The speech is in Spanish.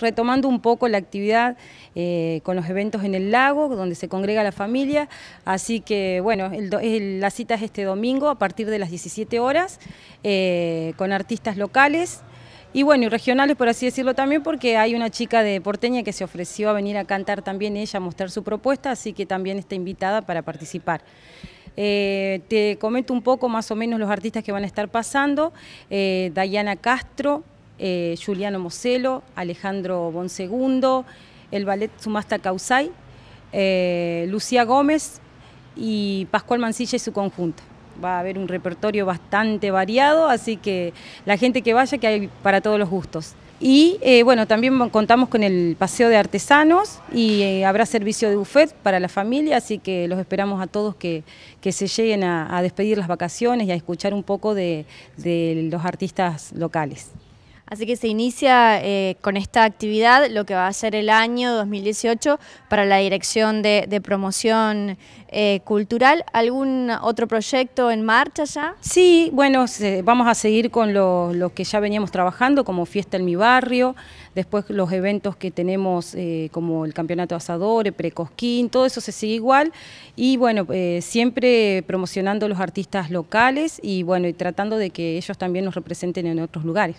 Retomando un poco la actividad eh, con los eventos en el lago, donde se congrega la familia, así que bueno, la cita es este domingo a partir de las 17 horas, eh, con artistas locales, y bueno, y regionales por así decirlo también, porque hay una chica de Porteña que se ofreció a venir a cantar también ella, a mostrar su propuesta, así que también está invitada para participar. Eh, te comento un poco más o menos los artistas que van a estar pasando. Dayana Castro, eh, Juliano Moselo, Alejandro Bonsegundo, el ballet Sumasta Causay, eh, Lucía Gómez y Pascual Mancilla y su conjunto. Va a haber un repertorio bastante variado, así que la gente que vaya, que hay para todos los gustos. Y eh, bueno, también contamos con el paseo de artesanos y habrá servicio de buffet para la familia, así que los esperamos a todos que, se lleguen a, despedir las vacaciones y a escuchar un poco de los artistas locales. Así que se inicia eh, con esta actividad lo que va a ser el año 2018 para la Dirección de, Promoción eh, Cultural. ¿Algún otro proyecto en marcha ya? Sí, bueno, vamos a seguir con lo, que ya veníamos trabajando, como Fiesta en mi Barrio, después los eventos que tenemos eh, como el Campeonato de Asadores, Precosquín, todo eso se sigue igual. Y bueno, siempre promocionando los artistas locales y bueno, y tratando de que ellos también nos representen en otros lugares.